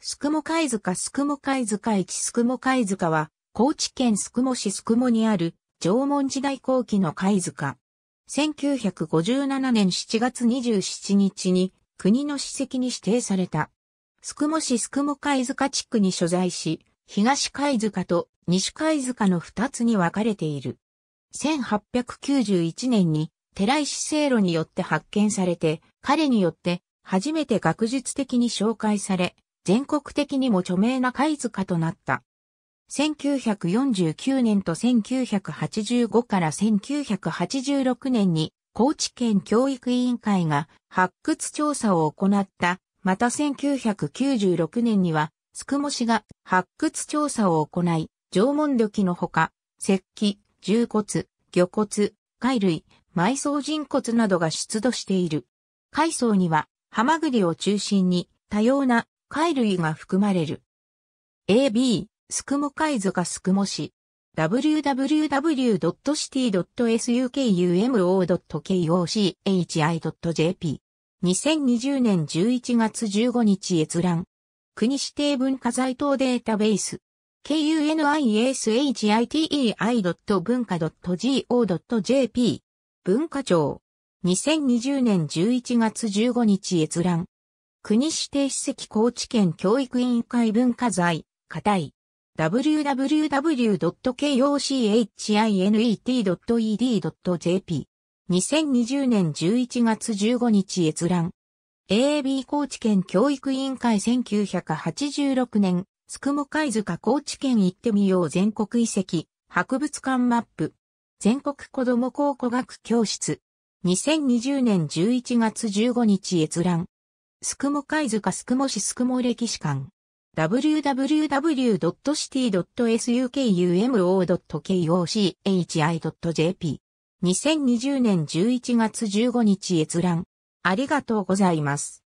宿毛貝塚宿毛貝塚市宿毛貝塚は、高知県宿毛市宿毛にある縄文時代後期の貝塚。1957年7月27日に国の史跡に指定された。宿毛市宿毛貝塚地区に所在し、東貝塚と西貝塚の2つに分かれている。1891年に寺石聖路によって発見されて、彼によって初めて学術的に紹介され、全国的にも著名な貝塚となった。1949年と1985から1986年に高知県教育委員会が発掘調査を行った。また1996年には、宿母市が発掘調査を行い、縄文土器のほか、石器、重骨、魚骨、貝類、埋葬人骨などが出土している。海藻には、ハマグリを中心に多様な貝類が含まれる。AB、スクモ貝塚スクモ市。www.city.sukumo.kochi.jp。2020年11月15日閲覧。国指定文化財等データベース。k u n i s h i t e i 文化 g o j p 文化庁。2020年11月15日閲覧。国指定史跡高知県教育委員会文化財、課題。www.kochinet.ed.jp。2020年11月15日閲覧。AB a 高知県教育委員会1986年、つくも貝塚高知県行ってみよう全国遺跡、博物館マップ。全国子ども考古学教室。2020年11月15日閲覧。スクモ貝塚スクモ市スクモ歴史館 www.city.sukumo.kochi.jp 2020年11月15日閲覧ありがとうございます。